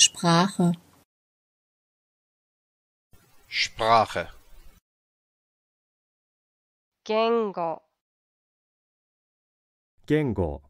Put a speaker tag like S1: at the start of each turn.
S1: Sprache Sprache Gengo Gengo